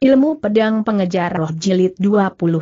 Ilmu Pedang Pengejar Roh Jilid 27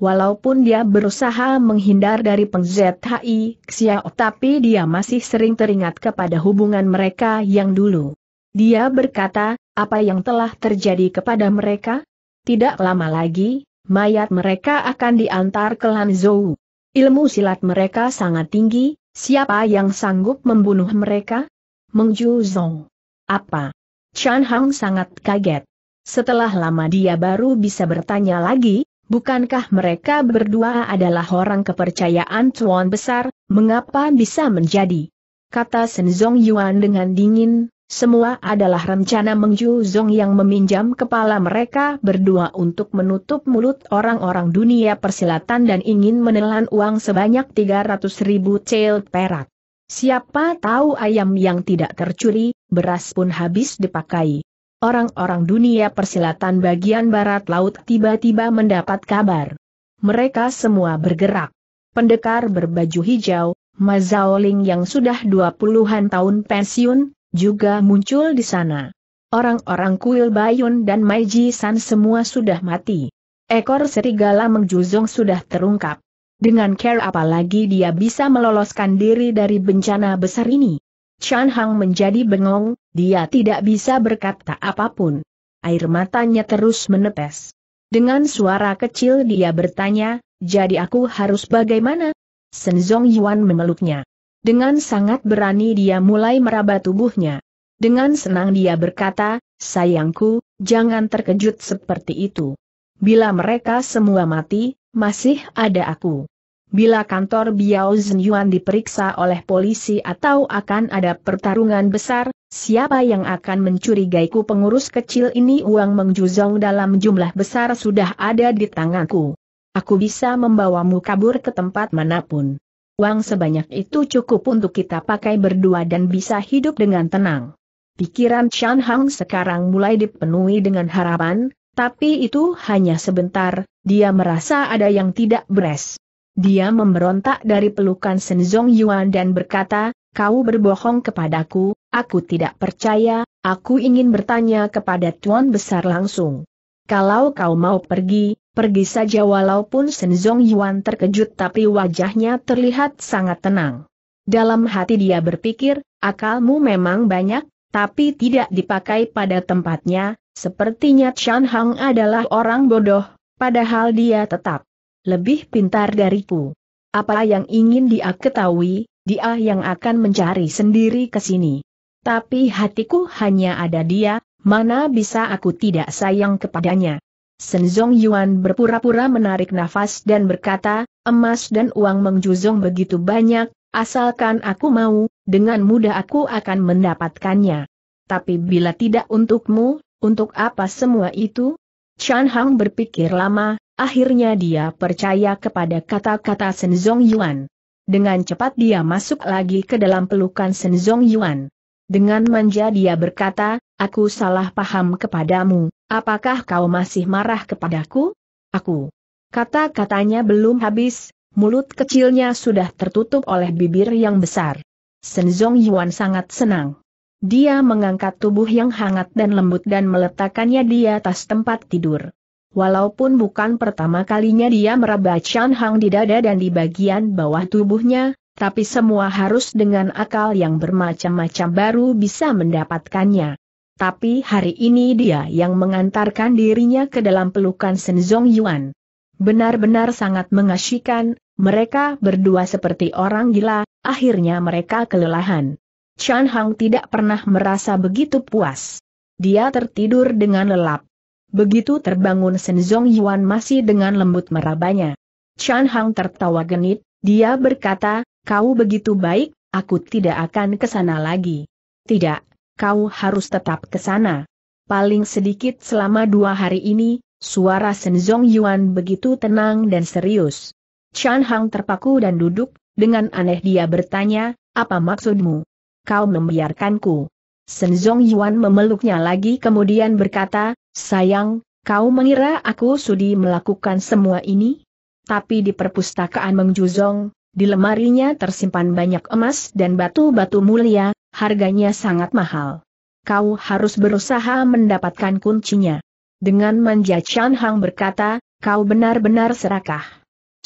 Walaupun dia berusaha menghindar dari Peng ZHI Xiao tapi dia masih sering teringat kepada hubungan mereka yang dulu. Dia berkata, apa yang telah terjadi kepada mereka? Tidak lama lagi, mayat mereka akan diantar ke Lanzhou. Ilmu silat mereka sangat tinggi, siapa yang sanggup membunuh mereka? Mengju Zong. Apa? Chan Hang sangat kaget. Setelah lama dia baru bisa bertanya lagi, bukankah mereka berdua adalah orang kepercayaan Tuan Besar, mengapa bisa menjadi? Kata Senzong Yuan dengan dingin, semua adalah rencana Ju Zong yang meminjam kepala mereka berdua untuk menutup mulut orang-orang dunia persilatan dan ingin menelan uang sebanyak 300 ribu cel perak. Siapa tahu ayam yang tidak tercuri, beras pun habis dipakai. Orang-orang dunia persilatan bagian barat laut tiba-tiba mendapat kabar. Mereka semua bergerak. Pendekar berbaju hijau, Mazaoling yang sudah dua puluhan tahun pensiun, juga muncul di sana. Orang-orang Kuil Bayun dan Maiji San semua sudah mati. Ekor serigala mengjuzong sudah terungkap. Dengan care apalagi dia bisa meloloskan diri dari bencana besar ini. Chan Hang menjadi bengong, dia tidak bisa berkata apapun. Air matanya terus menetes. Dengan suara kecil dia bertanya, jadi aku harus bagaimana? Senzong Yuan memeluknya. Dengan sangat berani dia mulai meraba tubuhnya. Dengan senang dia berkata, sayangku, jangan terkejut seperti itu. Bila mereka semua mati, masih ada aku. Bila kantor Biao Zhenyuan diperiksa oleh polisi atau akan ada pertarungan besar, siapa yang akan mencurigaiku pengurus kecil ini uang mengjuzong dalam jumlah besar sudah ada di tanganku. Aku bisa membawamu kabur ke tempat manapun. Uang sebanyak itu cukup untuk kita pakai berdua dan bisa hidup dengan tenang. Pikiran Chan Hang sekarang mulai dipenuhi dengan harapan, tapi itu hanya sebentar, dia merasa ada yang tidak beres. Dia memberontak dari pelukan Senzong Yuan dan berkata, kau berbohong kepadaku, aku tidak percaya, aku ingin bertanya kepada Tuan Besar langsung. Kalau kau mau pergi, pergi saja walaupun Senzong Yuan terkejut tapi wajahnya terlihat sangat tenang. Dalam hati dia berpikir, akalmu memang banyak, tapi tidak dipakai pada tempatnya, sepertinya Chan Hang adalah orang bodoh, padahal dia tetap lebih pintar dariku. Apa yang ingin dia ketahui, dia yang akan mencari sendiri ke sini. Tapi hatiku hanya ada dia, mana bisa aku tidak sayang kepadanya. Senzong Yuan berpura-pura menarik nafas dan berkata, emas dan uang mengjuzong begitu banyak, asalkan aku mau, dengan mudah aku akan mendapatkannya. Tapi bila tidak untukmu, untuk apa semua itu? Chan Hang berpikir lama, Akhirnya dia percaya kepada kata-kata Senzong Yuan. Dengan cepat dia masuk lagi ke dalam pelukan Senzong Yuan. Dengan manja dia berkata, aku salah paham kepadamu, apakah kau masih marah kepadaku? Aku. Kata-katanya belum habis, mulut kecilnya sudah tertutup oleh bibir yang besar. Senzong Yuan sangat senang. Dia mengangkat tubuh yang hangat dan lembut dan meletakkannya di atas tempat tidur. Walaupun bukan pertama kalinya dia meraba Chan Hang di dada dan di bagian bawah tubuhnya, tapi semua harus dengan akal yang bermacam-macam baru bisa mendapatkannya. Tapi hari ini dia yang mengantarkan dirinya ke dalam pelukan Senzong Yuan. Benar-benar sangat mengasyikan, mereka berdua seperti orang gila, akhirnya mereka kelelahan. Chan Hang tidak pernah merasa begitu puas. Dia tertidur dengan lelap. Begitu terbangun Senzong Yuan masih dengan lembut merabanya. Chan Hang tertawa genit, dia berkata, kau begitu baik, aku tidak akan ke sana lagi. Tidak, kau harus tetap ke sana. Paling sedikit selama dua hari ini, suara Senzong Yuan begitu tenang dan serius. Chan Hang terpaku dan duduk, dengan aneh dia bertanya, apa maksudmu? Kau membiarkanku. Senzong Yuan memeluknya lagi kemudian berkata, sayang, kau mengira aku sudi melakukan semua ini? Tapi di perpustakaan Mengjuzong, di lemarinya tersimpan banyak emas dan batu-batu mulia, harganya sangat mahal. Kau harus berusaha mendapatkan kuncinya. Dengan manja Chan Hang berkata, kau benar-benar serakah.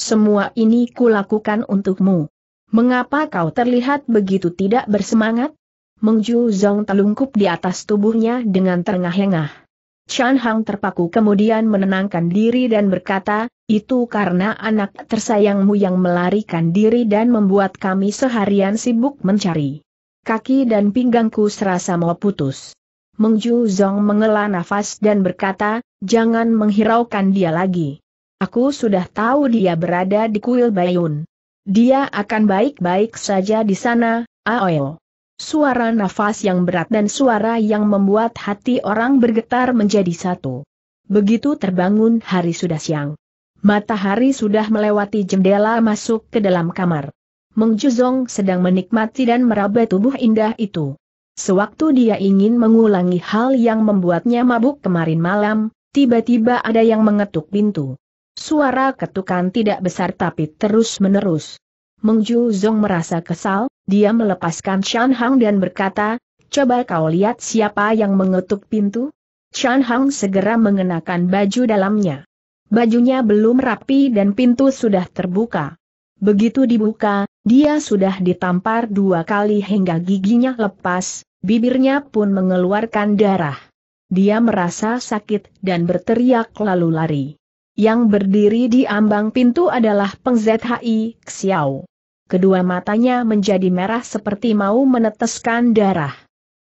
Semua ini kulakukan untukmu. Mengapa kau terlihat begitu tidak bersemangat? Mengju Zong telungkup di atas tubuhnya dengan terengah-engah. Chan Hang terpaku kemudian menenangkan diri dan berkata, itu karena anak tersayangmu yang melarikan diri dan membuat kami seharian sibuk mencari. Kaki dan pinggangku serasa mau putus. Mengju Zong mengela nafas dan berkata, jangan menghiraukan dia lagi. Aku sudah tahu dia berada di kuil Bayun. Dia akan baik-baik saja di sana, Aoyo suara nafas yang berat dan suara yang membuat hati orang bergetar menjadi satu. Begitu terbangun hari sudah siang. Matahari sudah melewati jendela masuk ke dalam kamar. Meng sedang menikmati dan meraba tubuh indah itu. Sewaktu dia ingin mengulangi hal yang membuatnya mabuk kemarin malam, tiba-tiba ada yang mengetuk pintu. Suara ketukan tidak besar tapi terus-menerus. Meng Ju Zong merasa kesal, dia melepaskan Shan Hang dan berkata, coba kau lihat siapa yang mengetuk pintu? Shan Hang segera mengenakan baju dalamnya. Bajunya belum rapi dan pintu sudah terbuka. Begitu dibuka, dia sudah ditampar dua kali hingga giginya lepas, bibirnya pun mengeluarkan darah. Dia merasa sakit dan berteriak lalu lari. Yang berdiri di ambang pintu adalah Peng Zhi Xiao kedua matanya menjadi merah seperti mau meneteskan darah.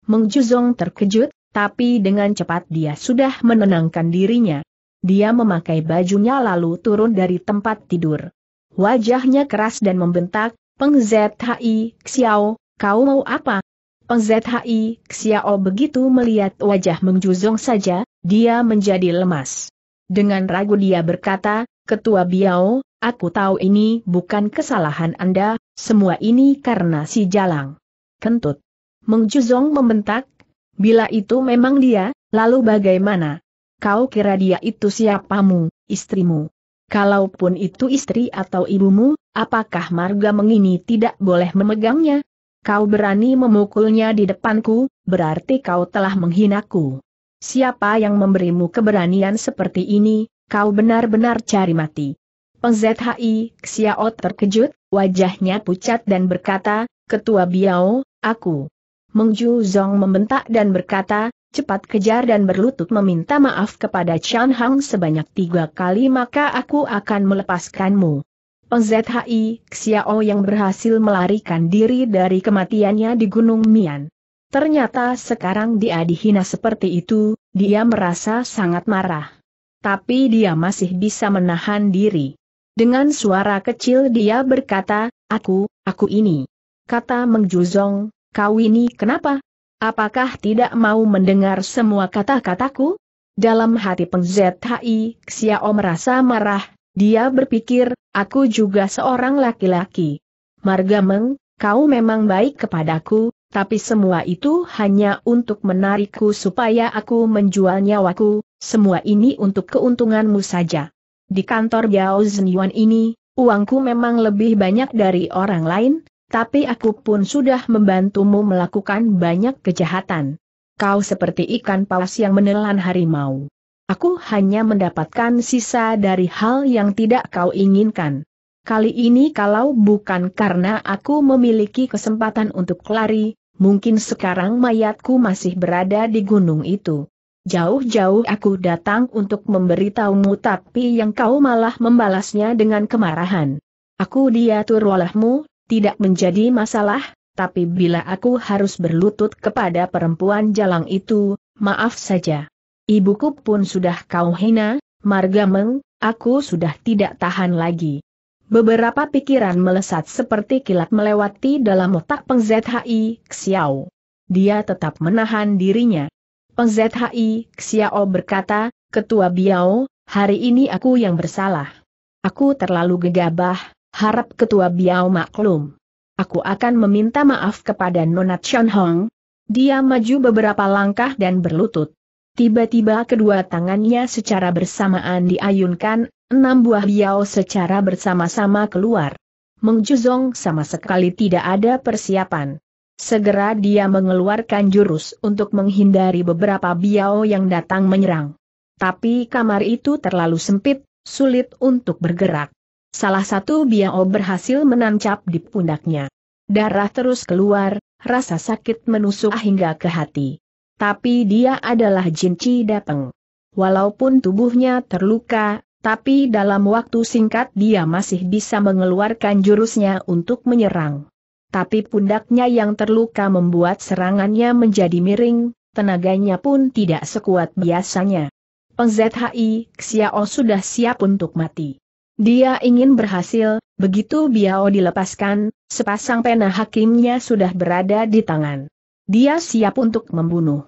Meng terkejut, tapi dengan cepat dia sudah menenangkan dirinya. Dia memakai bajunya lalu turun dari tempat tidur. Wajahnya keras dan membentak, Peng Zhi Xiao, kau mau apa? Peng Zhi Xiao begitu melihat wajah Meng saja, dia menjadi lemas. Dengan ragu dia berkata, Ketua Biao, Aku tahu ini bukan kesalahan Anda, semua ini karena si Jalang. Kentut. Meng membentak, bila itu memang dia, lalu bagaimana? Kau kira dia itu siapamu, istrimu? Kalaupun itu istri atau ibumu, apakah marga mengini tidak boleh memegangnya? Kau berani memukulnya di depanku, berarti kau telah menghinaku. Siapa yang memberimu keberanian seperti ini, kau benar-benar cari mati. Peng ZHI, Xiao terkejut, wajahnya pucat dan berkata, Ketua Biao, aku. Meng Ju Zong membentak dan berkata, cepat kejar dan berlutut meminta maaf kepada Chan Hang sebanyak tiga kali maka aku akan melepaskanmu. Peng ZHI, Xiao yang berhasil melarikan diri dari kematiannya di Gunung Mian. Ternyata sekarang dia dihina seperti itu, dia merasa sangat marah. Tapi dia masih bisa menahan diri. Dengan suara kecil dia berkata, aku, aku ini. Kata Mengjuzong, kau ini kenapa? Apakah tidak mau mendengar semua kata-kataku? Dalam hati Peng Zhi Xiao merasa marah, dia berpikir, aku juga seorang laki-laki. Marga Meng, kau memang baik kepadaku, tapi semua itu hanya untuk menarikku supaya aku menjual nyawaku, semua ini untuk keuntunganmu saja. Di kantor Yao Zenyuan ini, uangku memang lebih banyak dari orang lain, tapi aku pun sudah membantumu melakukan banyak kejahatan. Kau seperti ikan paus yang menelan harimau. Aku hanya mendapatkan sisa dari hal yang tidak kau inginkan. Kali ini kalau bukan karena aku memiliki kesempatan untuk lari, mungkin sekarang mayatku masih berada di gunung itu. Jauh-jauh aku datang untuk memberitahumu tapi yang kau malah membalasnya dengan kemarahan. Aku diatur olehmu, tidak menjadi masalah, tapi bila aku harus berlutut kepada perempuan jalang itu, maaf saja. Ibuku pun sudah kau hina, Marga Meng, aku sudah tidak tahan lagi. Beberapa pikiran melesat seperti kilat melewati dalam otak Peng ZHI Xiao. Dia tetap menahan dirinya. Peng ZHI, Xiao berkata, Ketua Biao, hari ini aku yang bersalah. Aku terlalu gegabah, harap Ketua Biao maklum. Aku akan meminta maaf kepada Nona Chon Hong. Dia maju beberapa langkah dan berlutut. Tiba-tiba kedua tangannya secara bersamaan diayunkan, enam buah biao secara bersama-sama keluar. Mengjuzong sama sekali tidak ada persiapan. Segera dia mengeluarkan jurus untuk menghindari beberapa biao yang datang menyerang. Tapi kamar itu terlalu sempit, sulit untuk bergerak. Salah satu biao berhasil menancap di pundaknya. Darah terus keluar, rasa sakit menusuk hingga ke hati. Tapi dia adalah Jinci datang. Walaupun tubuhnya terluka, tapi dalam waktu singkat dia masih bisa mengeluarkan jurusnya untuk menyerang tapi pundaknya yang terluka membuat serangannya menjadi miring, tenaganya pun tidak sekuat biasanya. Peng ZHI, Xiao sudah siap untuk mati. Dia ingin berhasil, begitu Biao dilepaskan, sepasang pena hakimnya sudah berada di tangan. Dia siap untuk membunuh.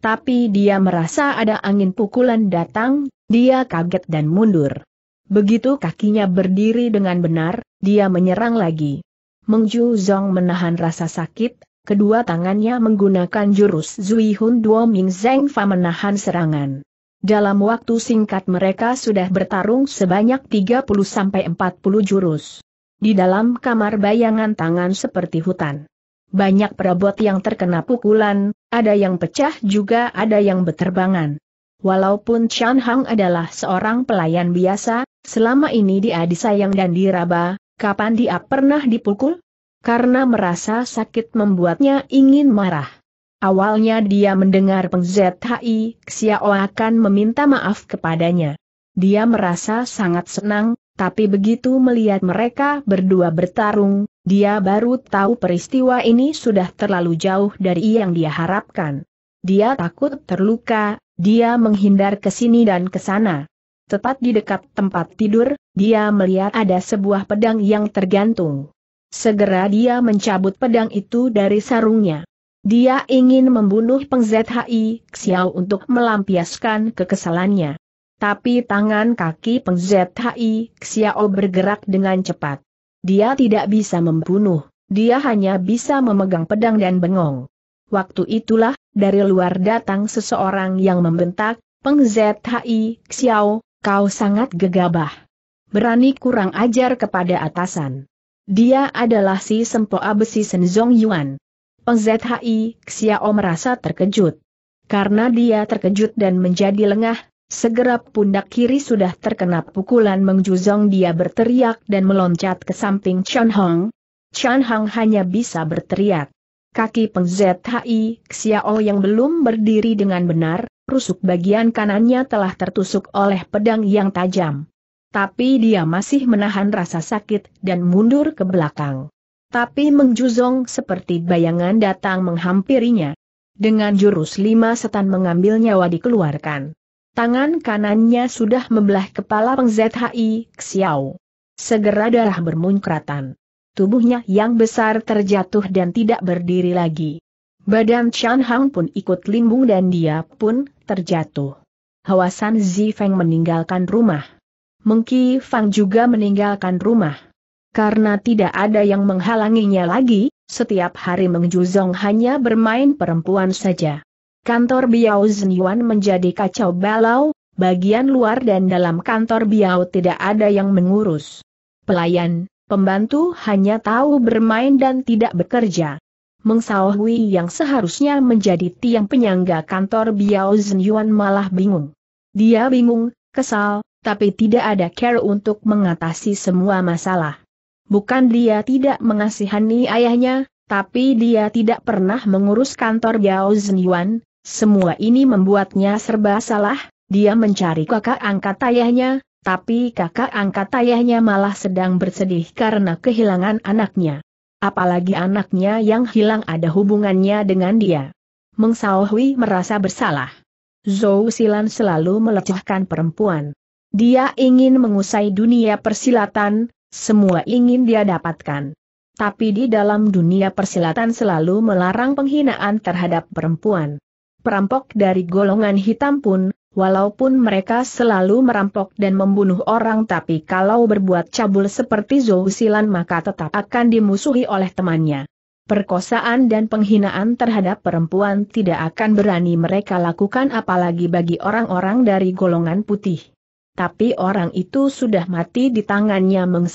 Tapi dia merasa ada angin pukulan datang, dia kaget dan mundur. Begitu kakinya berdiri dengan benar, dia menyerang lagi. Mengju Zong menahan rasa sakit, kedua tangannya menggunakan jurus Zui Hun Duo Ming Zeng Fa menahan serangan. Dalam waktu singkat mereka sudah bertarung sebanyak 30-40 jurus. Di dalam kamar bayangan tangan seperti hutan. Banyak perabot yang terkena pukulan, ada yang pecah juga ada yang beterbangan. Walaupun Chan Hang adalah seorang pelayan biasa, selama ini dia disayang dan diraba, Kapan dia pernah dipukul? Karena merasa sakit membuatnya ingin marah. Awalnya dia mendengar Peng Zhi Xiao akan meminta maaf kepadanya. Dia merasa sangat senang, tapi begitu melihat mereka berdua bertarung, dia baru tahu peristiwa ini sudah terlalu jauh dari yang dia harapkan. Dia takut terluka, dia menghindar ke sini dan ke sana. Tepat di dekat tempat tidur, dia melihat ada sebuah pedang yang tergantung. Segera dia mencabut pedang itu dari sarungnya. Dia ingin membunuh Peng ZHI Xiao untuk melampiaskan kekesalannya. Tapi tangan kaki Peng ZHI Xiao bergerak dengan cepat. Dia tidak bisa membunuh, dia hanya bisa memegang pedang dan bengong. Waktu itulah, dari luar datang seseorang yang membentak, Peng ZHI Xiao, Kau sangat gegabah. Berani kurang ajar kepada atasan. Dia adalah si Sempoa abesi Senzong Yuan. Peng ZHI, Xiao merasa terkejut. Karena dia terkejut dan menjadi lengah, segera pundak kiri sudah terkena pukulan mengjuzong dia berteriak dan meloncat ke samping Chan Hong. Chan Hong hanya bisa berteriak. Kaki Peng ZHI, Xiao yang belum berdiri dengan benar, rusuk bagian kanannya telah tertusuk oleh pedang yang tajam. Tapi dia masih menahan rasa sakit dan mundur ke belakang. Tapi mengjuzong seperti bayangan datang menghampirinya. Dengan jurus lima setan mengambil nyawa dikeluarkan. Tangan kanannya sudah membelah kepala Peng ZHI Xiao. Segera darah bermunkratan. Tubuhnya yang besar terjatuh dan tidak berdiri lagi. Badan Chan Hang pun ikut limbung dan dia pun terjatuh. Hawasan Zi Feng meninggalkan rumah. Mengki Fang juga meninggalkan rumah. Karena tidak ada yang menghalanginya lagi, setiap hari Mengjuzong hanya bermain perempuan saja. Kantor Biao Yuan menjadi kacau balau, bagian luar dan dalam kantor Biao tidak ada yang mengurus. Pelayan, pembantu hanya tahu bermain dan tidak bekerja. Mengsaohui yang seharusnya menjadi tiang penyangga kantor Biao Zhenyuan malah bingung. Dia bingung, kesal, tapi tidak ada care untuk mengatasi semua masalah. Bukan dia tidak mengasihani ayahnya, tapi dia tidak pernah mengurus kantor Biao Zhenyuan. semua ini membuatnya serba salah, dia mencari kakak angkat ayahnya, tapi kakak angkat ayahnya malah sedang bersedih karena kehilangan anaknya. Apalagi anaknya yang hilang ada hubungannya dengan dia. Meng Hui merasa bersalah. Zhou Silan selalu melecehkan perempuan. Dia ingin mengusai dunia persilatan, semua ingin dia dapatkan. Tapi di dalam dunia persilatan selalu melarang penghinaan terhadap perempuan. Perampok dari golongan hitam pun, Walaupun mereka selalu merampok dan membunuh orang tapi kalau berbuat cabul seperti Zhou Silan maka tetap akan dimusuhi oleh temannya. Perkosaan dan penghinaan terhadap perempuan tidak akan berani mereka lakukan apalagi bagi orang-orang dari golongan putih. Tapi orang itu sudah mati di tangannya Meng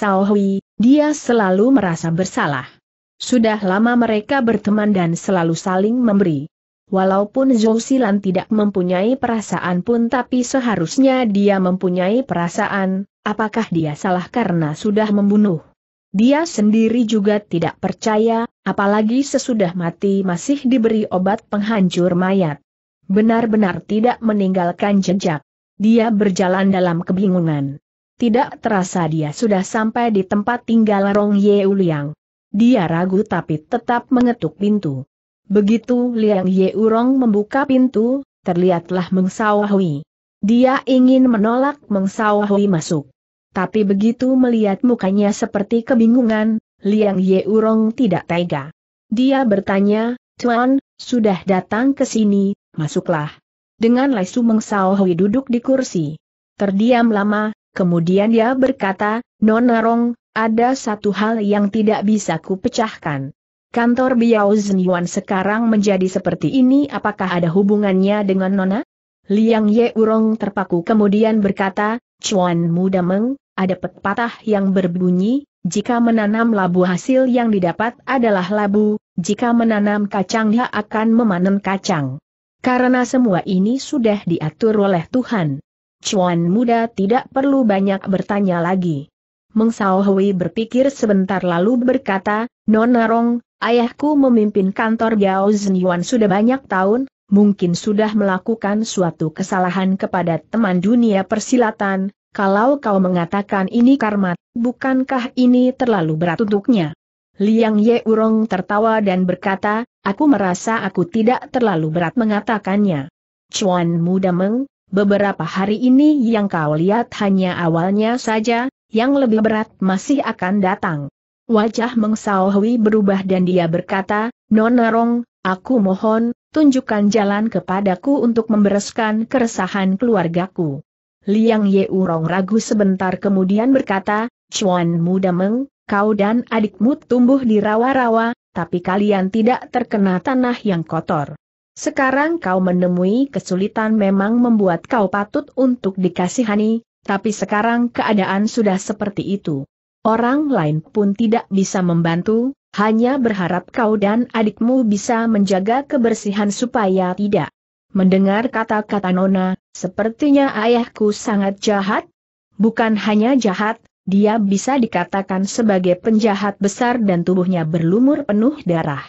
dia selalu merasa bersalah. Sudah lama mereka berteman dan selalu saling memberi. Walaupun Zhou Silan tidak mempunyai perasaan pun tapi seharusnya dia mempunyai perasaan, apakah dia salah karena sudah membunuh? Dia sendiri juga tidak percaya, apalagi sesudah mati masih diberi obat penghancur mayat. Benar-benar tidak meninggalkan jejak. Dia berjalan dalam kebingungan. Tidak terasa dia sudah sampai di tempat tinggal Rong Ye Uliang. Dia ragu tapi tetap mengetuk pintu. Begitu Liang Ye Yeurong membuka pintu, terlihatlah Meng Sawahui. Dia ingin menolak Meng Sawahui masuk. Tapi begitu melihat mukanya seperti kebingungan, Liang Ye Yeurong tidak tega. Dia bertanya, Tuan, sudah datang ke sini, masuklah. Dengan laisu Meng duduk di kursi. Terdiam lama, kemudian dia berkata, Nona Rong, ada satu hal yang tidak bisa kupecahkan. Kantor Biao Zenyuan sekarang menjadi seperti ini apakah ada hubungannya dengan Nona? Liang Ye Urong terpaku kemudian berkata, Chuan Muda Meng, ada pepatah yang berbunyi, jika menanam labu hasil yang didapat adalah labu, jika menanam kacang dia akan memanen kacang. Karena semua ini sudah diatur oleh Tuhan. Chuan Muda tidak perlu banyak bertanya lagi. Meng Sao Hui berpikir sebentar lalu berkata, Nona Rong, Ayahku memimpin kantor Biao Zhenyuan sudah banyak tahun, mungkin sudah melakukan suatu kesalahan kepada teman dunia persilatan, kalau kau mengatakan ini karmat, bukankah ini terlalu berat untuknya? Liang Ye Urong tertawa dan berkata, aku merasa aku tidak terlalu berat mengatakannya. Chuan muda Meng, beberapa hari ini yang kau lihat hanya awalnya saja, yang lebih berat masih akan datang. Wajah Mengsaohui berubah dan dia berkata, Nona Rong, aku mohon, tunjukkan jalan kepadaku untuk membereskan keresahan keluargaku. Liang Ye Urong ragu sebentar kemudian berkata, Chuan Muda Meng, kau dan adikmu tumbuh di rawa-rawa, tapi kalian tidak terkena tanah yang kotor. Sekarang kau menemui kesulitan memang membuat kau patut untuk dikasihani, tapi sekarang keadaan sudah seperti itu. Orang lain pun tidak bisa membantu, hanya berharap kau dan adikmu bisa menjaga kebersihan supaya tidak. Mendengar kata-kata Nona, sepertinya ayahku sangat jahat. Bukan hanya jahat, dia bisa dikatakan sebagai penjahat besar dan tubuhnya berlumur penuh darah.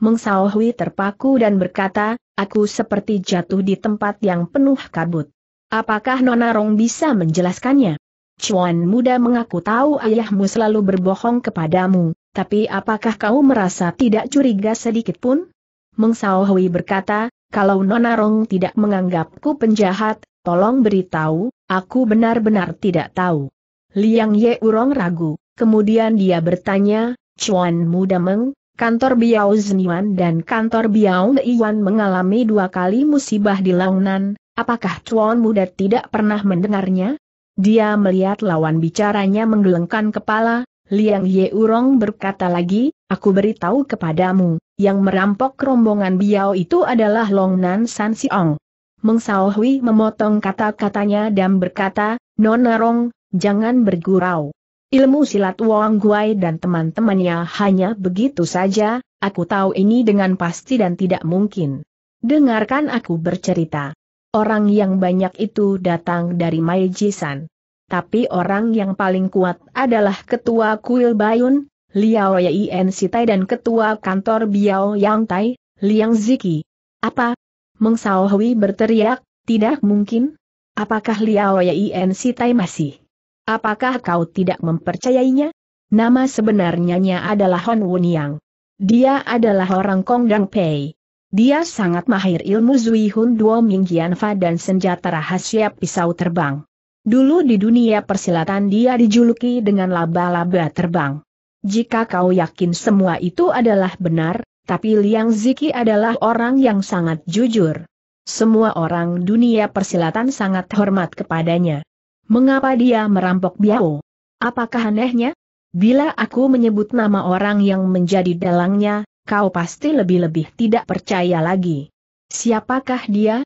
Mengsaohui terpaku dan berkata, aku seperti jatuh di tempat yang penuh kabut. Apakah Nona Rong bisa menjelaskannya? Cuan muda mengaku tahu ayahmu selalu berbohong kepadamu, tapi apakah kau merasa tidak curiga sedikit pun? Mengsao Hui berkata, kalau Nona Rong tidak menganggapku penjahat, tolong beritahu, aku benar-benar tidak tahu. Liang Ye Urong ragu, kemudian dia bertanya, Cuan muda Meng, kantor Biao Zeniwan dan kantor Biao Iwan mengalami dua kali musibah di Langnan, apakah Cuan muda tidak pernah mendengarnya? Dia melihat lawan bicaranya menggelengkan kepala, Liang Ye Urong berkata lagi, aku beritahu kepadamu, yang merampok rombongan Biao itu adalah Long Nan San Siong. Meng Hui memotong kata-katanya dan berkata, Nona Rong, jangan bergurau. Ilmu silat Wang Guai dan teman-temannya hanya begitu saja, aku tahu ini dengan pasti dan tidak mungkin. Dengarkan aku bercerita. Orang yang banyak itu datang dari Maijisan. Tapi orang yang paling kuat adalah Ketua Kuil Bayun, Liao Yien Sitai dan Ketua Kantor Biao Yang Tai, Liang Ziki. Apa? Mengsaohui berteriak, tidak mungkin? Apakah Liao Yien Sitai masih? Apakah kau tidak mempercayainya? Nama sebenarnya adalah Hon Wun Yang. Dia adalah orang Kong Dang Pei. Dia sangat mahir ilmu Zui Hun Duo Fa dan senjata rahasia pisau terbang. Dulu di dunia persilatan dia dijuluki dengan laba-laba terbang. Jika kau yakin semua itu adalah benar, tapi Liang Ziki adalah orang yang sangat jujur. Semua orang dunia persilatan sangat hormat kepadanya. Mengapa dia merampok Biao? Apakah anehnya? Bila aku menyebut nama orang yang menjadi dalangnya, kau pasti lebih-lebih tidak percaya lagi. Siapakah dia?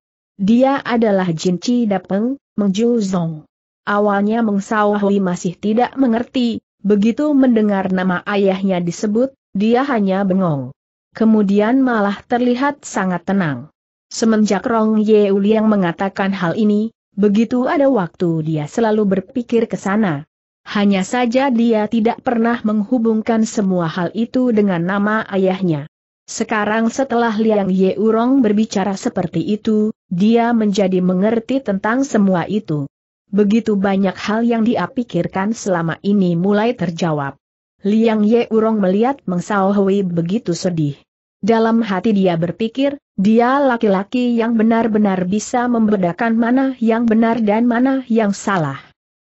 Dia adalah Jin Chi Dapeng, Meng Ju Zong. Awalnya Meng Sawahui masih tidak mengerti, begitu mendengar nama ayahnya disebut, dia hanya bengong. Kemudian malah terlihat sangat tenang. Semenjak Rong Ye Uliang mengatakan hal ini, begitu ada waktu dia selalu berpikir ke sana. Hanya saja dia tidak pernah menghubungkan semua hal itu dengan nama ayahnya. Sekarang setelah Liang Ye Yeurong berbicara seperti itu, dia menjadi mengerti tentang semua itu. Begitu banyak hal yang dia pikirkan selama ini mulai terjawab. Liang Ye Yeurong melihat Meng Sao Hui begitu sedih. Dalam hati dia berpikir, dia laki-laki yang benar-benar bisa membedakan mana yang benar dan mana yang salah.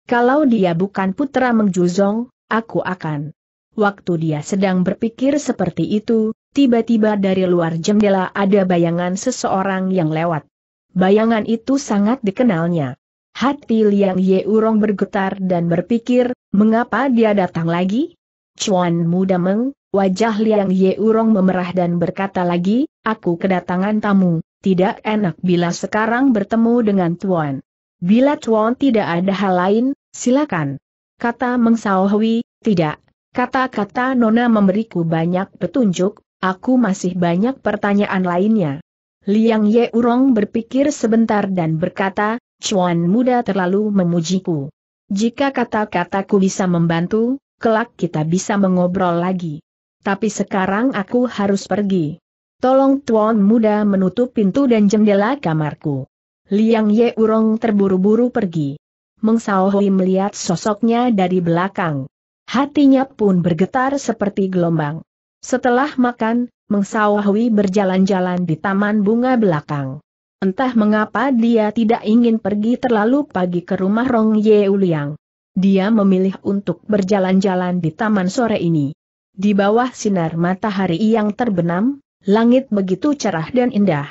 Kalau dia bukan putra Mengjuzong, aku akan. Waktu dia sedang berpikir seperti itu, tiba-tiba dari luar jendela ada bayangan seseorang yang lewat. Bayangan itu sangat dikenalnya. Hati Liang Ye Urong bergetar dan berpikir, mengapa dia datang lagi? Chuan muda meng, wajah Liang Ye Urong memerah dan berkata lagi, aku kedatangan tamu, tidak enak bila sekarang bertemu dengan Tuan. Bila Tuan tidak ada hal lain, silakan. Kata Meng Hui, tidak. Kata-kata Nona memberiku banyak petunjuk, aku masih banyak pertanyaan lainnya. Liang Ye Urong berpikir sebentar dan berkata, Chuan muda terlalu memujiku. Jika kata-kataku bisa membantu, kelak kita bisa mengobrol lagi. Tapi sekarang aku harus pergi. Tolong Tuan muda menutup pintu dan jendela kamarku. Liang Ye Urong terburu-buru pergi. Meng Sao melihat sosoknya dari belakang. Hatinya pun bergetar seperti gelombang. Setelah makan, Meng Sao berjalan-jalan di taman bunga belakang. Entah mengapa dia tidak ingin pergi terlalu pagi ke rumah Rong Ye Uliang. Dia memilih untuk berjalan-jalan di taman sore ini. Di bawah sinar matahari yang terbenam, langit begitu cerah dan indah.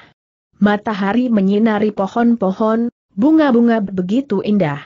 Matahari menyinari pohon-pohon, bunga-bunga begitu indah.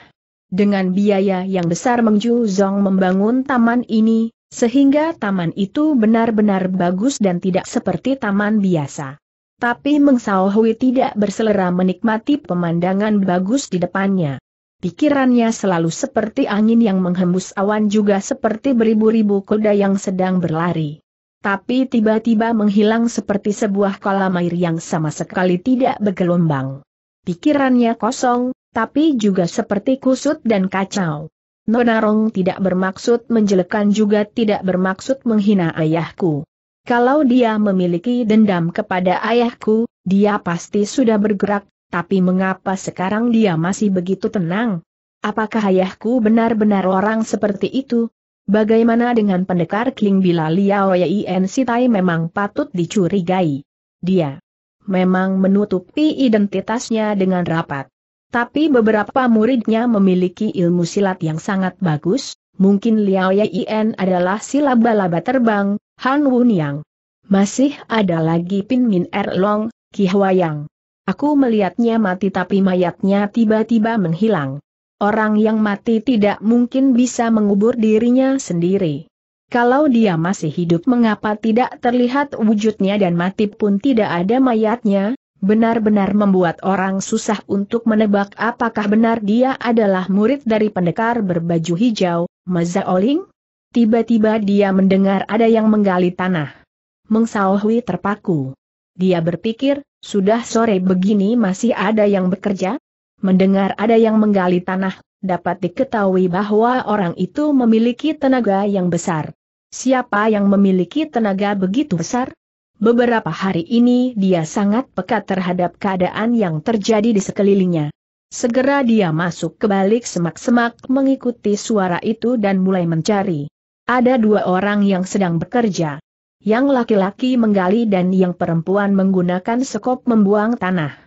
Dengan biaya yang besar Meng Zong membangun taman ini, sehingga taman itu benar-benar bagus dan tidak seperti taman biasa. Tapi Meng Hui tidak berselera menikmati pemandangan bagus di depannya. Pikirannya selalu seperti angin yang menghembus awan juga seperti beribu-ribu kuda yang sedang berlari tapi tiba-tiba menghilang seperti sebuah kolam air yang sama sekali tidak bergelombang. Pikirannya kosong, tapi juga seperti kusut dan kacau. Nonarong tidak bermaksud menjelekan juga tidak bermaksud menghina ayahku. Kalau dia memiliki dendam kepada ayahku, dia pasti sudah bergerak, tapi mengapa sekarang dia masih begitu tenang? Apakah ayahku benar-benar orang seperti itu? Bagaimana dengan pendekar Kling bila Liao Yin Sitai memang patut dicurigai? Dia memang menutupi identitasnya dengan rapat. Tapi beberapa muridnya memiliki ilmu silat yang sangat bagus, mungkin Liao Yin adalah silat balaba terbang, Han Wun Yang. Masih ada lagi Pin Min Er Long, Ki Hwa Yang. Aku melihatnya mati tapi mayatnya tiba-tiba menghilang orang yang mati tidak mungkin bisa mengubur dirinya sendiri. Kalau dia masih hidup mengapa tidak terlihat wujudnya dan mati pun tidak ada mayatnya, benar-benar membuat orang susah untuk menebak apakah benar dia adalah murid dari pendekar berbaju hijau, Mazaoling? Tiba-tiba dia mendengar ada yang menggali tanah. Mengsaohui terpaku. Dia berpikir, sudah sore begini masih ada yang bekerja, Mendengar ada yang menggali tanah, dapat diketahui bahwa orang itu memiliki tenaga yang besar. Siapa yang memiliki tenaga begitu besar? Beberapa hari ini dia sangat pekat terhadap keadaan yang terjadi di sekelilingnya. Segera dia masuk ke balik semak-semak mengikuti suara itu dan mulai mencari. Ada dua orang yang sedang bekerja. Yang laki-laki menggali dan yang perempuan menggunakan sekop membuang tanah.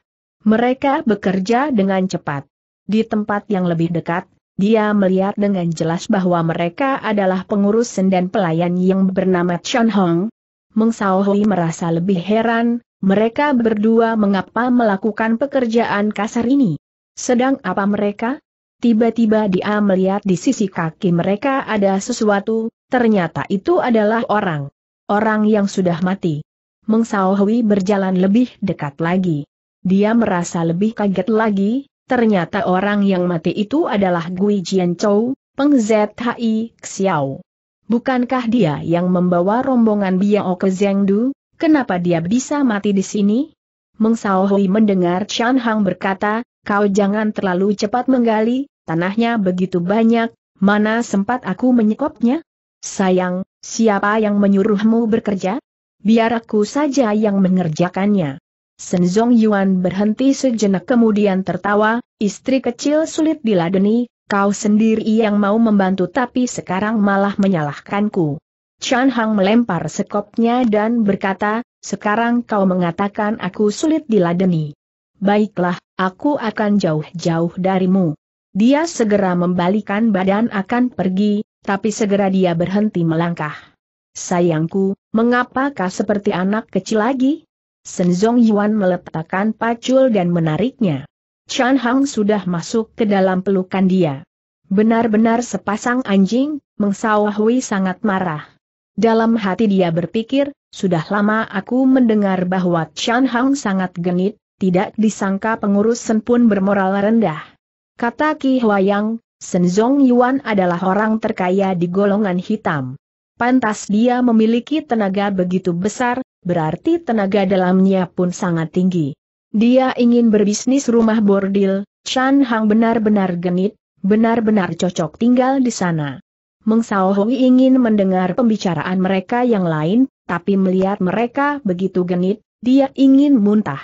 Mereka bekerja dengan cepat. Di tempat yang lebih dekat, dia melihat dengan jelas bahwa mereka adalah pengurus sendan pelayan yang bernama Chan Hong. Meng Sao merasa lebih heran, mereka berdua mengapa melakukan pekerjaan kasar ini. Sedang apa mereka? Tiba-tiba dia melihat di sisi kaki mereka ada sesuatu, ternyata itu adalah orang. Orang yang sudah mati. Meng Sao berjalan lebih dekat lagi. Dia merasa lebih kaget lagi, ternyata orang yang mati itu adalah Gui Jian Chou, Peng Zhi Xiao. Bukankah dia yang membawa rombongan Biao ke Zengdu? Kenapa dia bisa mati di sini? Meng Hui mendengar Chan Hang berkata, kau jangan terlalu cepat menggali, tanahnya begitu banyak, mana sempat aku menyekopnya? Sayang, siapa yang menyuruhmu bekerja? Biar aku saja yang mengerjakannya. Senzong Yuan berhenti sejenak kemudian tertawa, istri kecil sulit diladeni, kau sendiri yang mau membantu tapi sekarang malah menyalahkanku. Chan Hang melempar sekopnya dan berkata, sekarang kau mengatakan aku sulit diladeni. Baiklah, aku akan jauh-jauh darimu. Dia segera membalikan badan akan pergi, tapi segera dia berhenti melangkah. Sayangku, mengapakah seperti anak kecil lagi? Senzong Yuan meletakkan pacul dan menariknya. Chan Hang sudah masuk ke dalam pelukan dia. Benar-benar sepasang anjing, Hui sangat marah. Dalam hati dia berpikir, sudah lama aku mendengar bahwa Chan Hang sangat genit, tidak disangka pengurus Sen pun bermoral rendah. Kata Ki Huayang, Sen Yuan adalah orang terkaya di golongan hitam. Pantas dia memiliki tenaga begitu besar, berarti tenaga dalamnya pun sangat tinggi. Dia ingin berbisnis rumah bordil, Chan Hang benar-benar genit, benar-benar cocok tinggal di sana. Meng Sao Hui ingin mendengar pembicaraan mereka yang lain, tapi melihat mereka begitu genit, dia ingin muntah.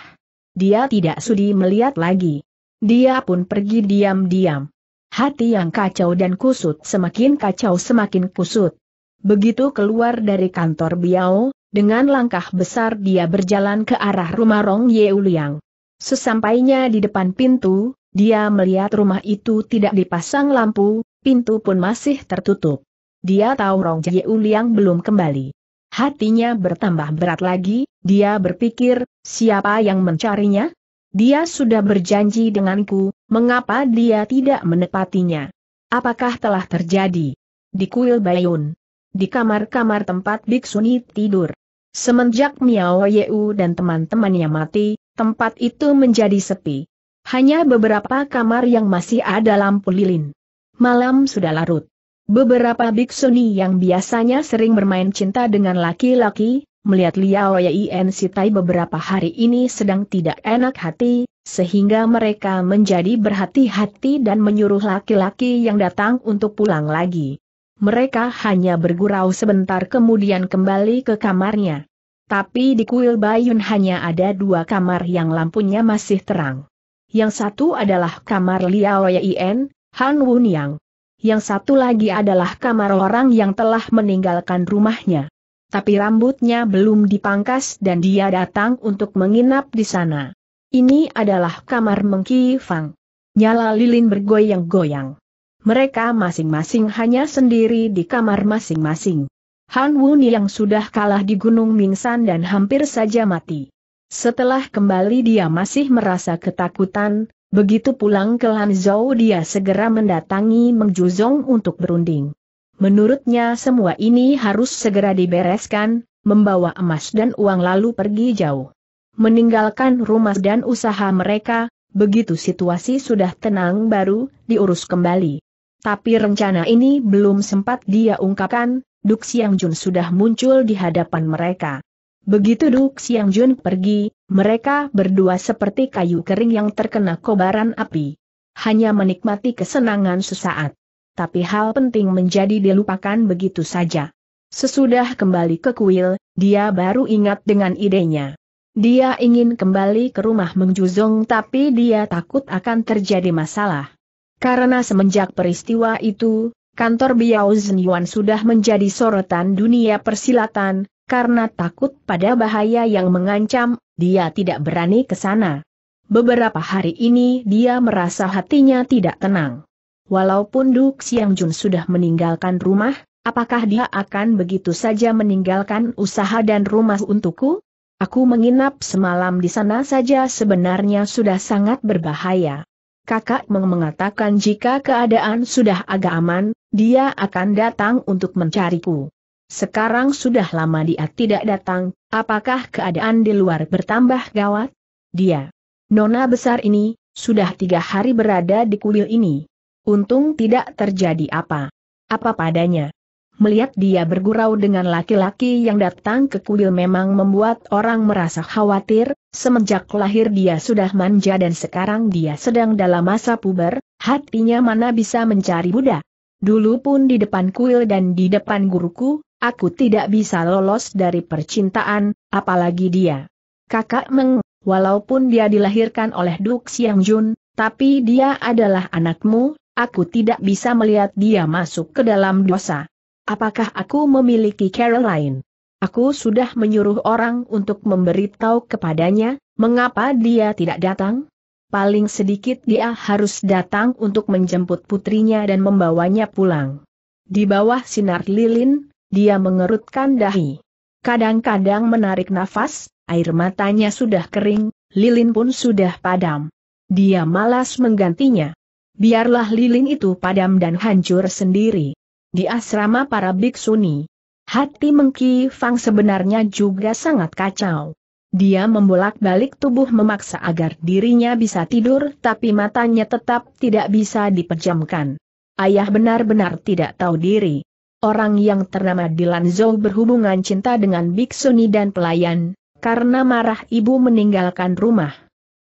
Dia tidak sudi melihat lagi. Dia pun pergi diam-diam. Hati yang kacau dan kusut semakin kacau semakin kusut. Begitu keluar dari kantor Biao, dengan langkah besar dia berjalan ke arah rumah Rong Yeuliang. Sesampainya di depan pintu, dia melihat rumah itu tidak dipasang lampu, pintu pun masih tertutup. Dia tahu Rong Yeuliang belum kembali. Hatinya bertambah berat lagi, dia berpikir, siapa yang mencarinya? Dia sudah berjanji denganku, mengapa dia tidak menepatinya? Apakah telah terjadi? Di kuil Bayun, di kamar-kamar tempat biksuni tidur. Semenjak Miao Yeu dan teman-temannya mati, tempat itu menjadi sepi. Hanya beberapa kamar yang masih ada lampu lilin. Malam sudah larut. Beberapa biksuni yang biasanya sering bermain cinta dengan laki-laki, melihat Liao Yein Sitai beberapa hari ini sedang tidak enak hati, sehingga mereka menjadi berhati-hati dan menyuruh laki-laki yang datang untuk pulang lagi. Mereka hanya bergurau sebentar kemudian kembali ke kamarnya. Tapi di kuil Bayun hanya ada dua kamar yang lampunya masih terang. Yang satu adalah kamar Liao Yien, Han Wun Yang. Yang satu lagi adalah kamar orang yang telah meninggalkan rumahnya. Tapi rambutnya belum dipangkas dan dia datang untuk menginap di sana. Ini adalah kamar Mengki Fang. Nyala lilin bergoyang-goyang mereka masing-masing hanya sendiri di kamar masing-masing. Han Wuni yang sudah kalah di Gunung Mingsan dan hampir saja mati. Setelah kembali dia masih merasa ketakutan, begitu pulang ke Lanzhou dia segera mendatangi Meng Juzong untuk berunding. Menurutnya semua ini harus segera dibereskan, membawa emas dan uang lalu pergi jauh. Meninggalkan rumah dan usaha mereka, begitu situasi sudah tenang baru, diurus kembali. Tapi rencana ini belum sempat dia ungkapkan, Duk Siang Jun sudah muncul di hadapan mereka. Begitu Duk Siang Jun pergi, mereka berdua seperti kayu kering yang terkena kobaran api. Hanya menikmati kesenangan sesaat. Tapi hal penting menjadi dilupakan begitu saja. Sesudah kembali ke kuil, dia baru ingat dengan idenya. Dia ingin kembali ke rumah Mengjuzong tapi dia takut akan terjadi masalah. Karena semenjak peristiwa itu, kantor Biao Zhenyuan sudah menjadi sorotan dunia persilatan, karena takut pada bahaya yang mengancam, dia tidak berani ke sana. Beberapa hari ini dia merasa hatinya tidak tenang. Walaupun Duk Siang Jun sudah meninggalkan rumah, apakah dia akan begitu saja meninggalkan usaha dan rumah untukku? Aku menginap semalam di sana saja sebenarnya sudah sangat berbahaya kakak Meng mengatakan jika keadaan sudah agak aman, dia akan datang untuk mencariku. Sekarang sudah lama dia tidak datang, apakah keadaan di luar bertambah gawat? Dia, nona besar ini, sudah tiga hari berada di kuil ini. Untung tidak terjadi apa. Apa padanya melihat dia bergurau dengan laki-laki yang datang ke kuil memang membuat orang merasa khawatir, semenjak lahir dia sudah manja dan sekarang dia sedang dalam masa puber, hatinya mana bisa mencari Buddha. Dulu pun di depan kuil dan di depan guruku, aku tidak bisa lolos dari percintaan, apalagi dia. Kakak Meng, walaupun dia dilahirkan oleh Duk Siang Jun, tapi dia adalah anakmu, aku tidak bisa melihat dia masuk ke dalam dosa. Apakah aku memiliki Caroline? Aku sudah menyuruh orang untuk memberitahu kepadanya, mengapa dia tidak datang? Paling sedikit dia harus datang untuk menjemput putrinya dan membawanya pulang. Di bawah sinar lilin, dia mengerutkan dahi. Kadang-kadang menarik nafas, air matanya sudah kering, lilin pun sudah padam. Dia malas menggantinya. Biarlah lilin itu padam dan hancur sendiri di asrama para biksuni. Hati Mengki Fang sebenarnya juga sangat kacau. Dia membolak-balik tubuh memaksa agar dirinya bisa tidur tapi matanya tetap tidak bisa dipejamkan. Ayah benar-benar tidak tahu diri. Orang yang ternama Dilan Zhou berhubungan cinta dengan biksuni dan pelayan, karena marah ibu meninggalkan rumah.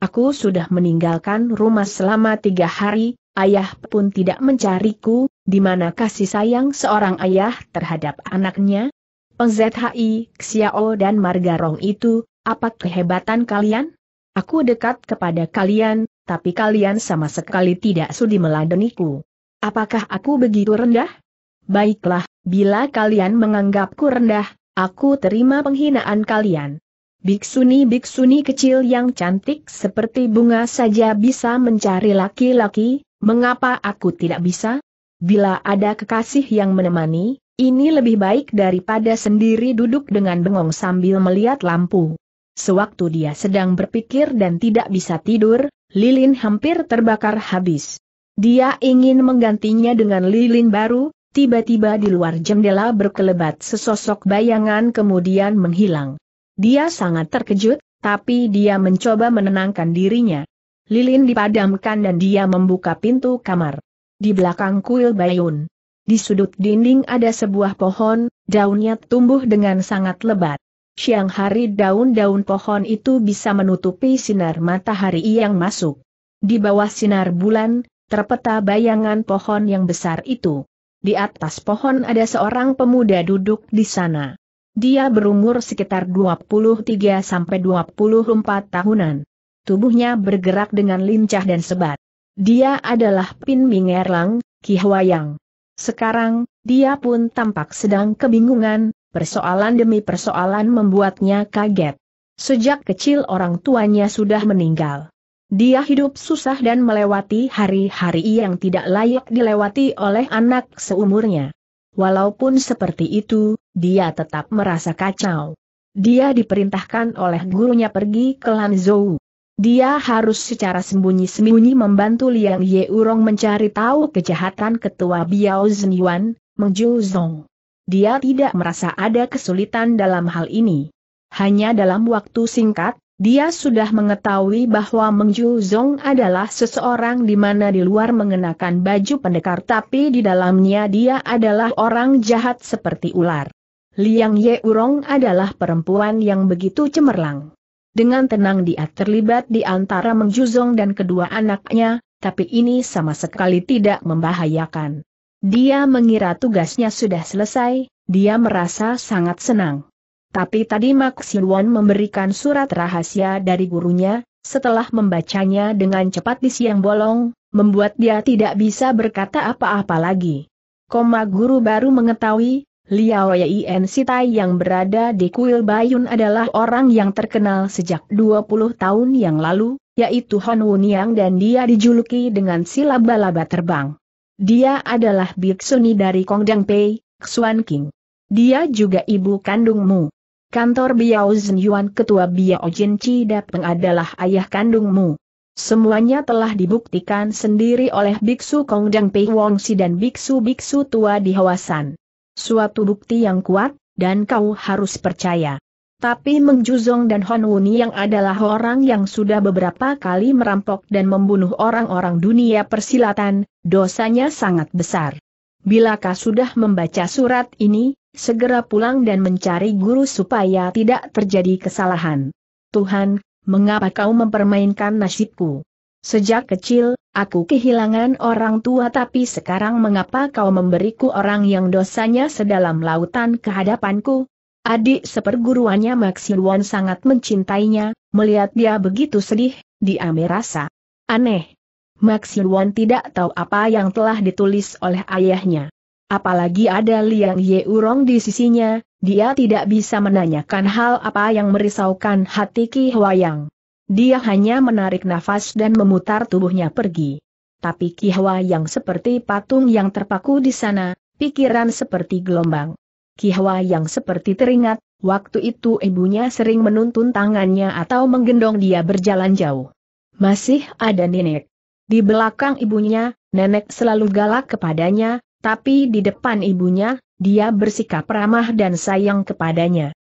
Aku sudah meninggalkan rumah selama tiga hari, ayah pun tidak mencariku, di mana kasih sayang seorang ayah terhadap anaknya? Peng ZHI, Xiao dan Marga Rong itu, apa kehebatan kalian? Aku dekat kepada kalian, tapi kalian sama sekali tidak sudi meladeniku. Apakah aku begitu rendah? Baiklah, bila kalian menganggapku rendah, aku terima penghinaan kalian. Biksuni-biksuni kecil yang cantik seperti bunga saja bisa mencari laki-laki, mengapa aku tidak bisa? Bila ada kekasih yang menemani, ini lebih baik daripada sendiri duduk dengan bengong sambil melihat lampu. Sewaktu dia sedang berpikir dan tidak bisa tidur, lilin hampir terbakar habis. Dia ingin menggantinya dengan lilin baru, tiba-tiba di luar jendela berkelebat sesosok bayangan kemudian menghilang. Dia sangat terkejut, tapi dia mencoba menenangkan dirinya. Lilin dipadamkan dan dia membuka pintu kamar di belakang kuil Bayun. Di sudut dinding ada sebuah pohon, daunnya tumbuh dengan sangat lebat. Siang hari daun-daun pohon itu bisa menutupi sinar matahari yang masuk. Di bawah sinar bulan, terpeta bayangan pohon yang besar itu. Di atas pohon ada seorang pemuda duduk di sana. Dia berumur sekitar 23-24 tahunan. Tubuhnya bergerak dengan lincah dan sebat. Dia adalah Pin Mingerlang, Ki Huayang. Sekarang, dia pun tampak sedang kebingungan, persoalan demi persoalan membuatnya kaget. Sejak kecil orang tuanya sudah meninggal. Dia hidup susah dan melewati hari-hari yang tidak layak dilewati oleh anak seumurnya. Walaupun seperti itu, dia tetap merasa kacau. Dia diperintahkan oleh gurunya pergi ke Lanzhou. Dia harus secara sembunyi-sembunyi membantu Liang Ye Urong mencari tahu kejahatan ketua Biao Yuan, Meng Zong. Dia tidak merasa ada kesulitan dalam hal ini. Hanya dalam waktu singkat, dia sudah mengetahui bahwa Meng Zong adalah seseorang di mana di luar mengenakan baju pendekar tapi di dalamnya dia adalah orang jahat seperti ular. Liang Ye Urong adalah perempuan yang begitu cemerlang. Dengan tenang dia terlibat di antara Mengjuzong dan kedua anaknya, tapi ini sama sekali tidak membahayakan. Dia mengira tugasnya sudah selesai, dia merasa sangat senang. Tapi tadi Mak Siwon memberikan surat rahasia dari gurunya, setelah membacanya dengan cepat di siang bolong, membuat dia tidak bisa berkata apa-apa lagi. Koma guru baru mengetahui, Liao Yien Sitai yang berada di kuil Bayun adalah orang yang terkenal sejak 20 tahun yang lalu, yaitu Hon Wuniang dan dia dijuluki dengan laba-laba terbang. Dia adalah biksuni dari Kongdang Pei, Xuan King. Dia juga ibu kandungmu. Kantor Biao Yuan Ketua Biao Jin Chi Dapeng adalah ayah kandungmu. Semuanya telah dibuktikan sendiri oleh Biksu Kongdang Pei Wong Si dan Biksu-Biksu tua di Hawasan. Suatu bukti yang kuat, dan kau harus percaya. Tapi Meng Juzong dan Hon Wuni yang adalah orang yang sudah beberapa kali merampok dan membunuh orang-orang dunia persilatan, dosanya sangat besar. Bilakah sudah membaca surat ini, segera pulang dan mencari guru supaya tidak terjadi kesalahan. Tuhan, mengapa kau mempermainkan nasibku? Sejak kecil, Aku kehilangan orang tua tapi sekarang mengapa kau memberiku orang yang dosanya sedalam lautan kehadapanku? Adik seperguruannya Maxiluan sangat mencintainya, melihat dia begitu sedih, dia merasa aneh. Maxiluan tidak tahu apa yang telah ditulis oleh ayahnya. Apalagi ada Liang Yeurong di sisinya, dia tidak bisa menanyakan hal apa yang merisaukan hati Ki Huayang. Dia hanya menarik nafas dan memutar tubuhnya pergi. Tapi Kihwa yang seperti patung yang terpaku di sana, pikiran seperti gelombang. Kihwa yang seperti teringat, waktu itu ibunya sering menuntun tangannya atau menggendong dia berjalan jauh. Masih ada nenek. Di belakang ibunya, nenek selalu galak kepadanya, tapi di depan ibunya, dia bersikap ramah dan sayang kepadanya.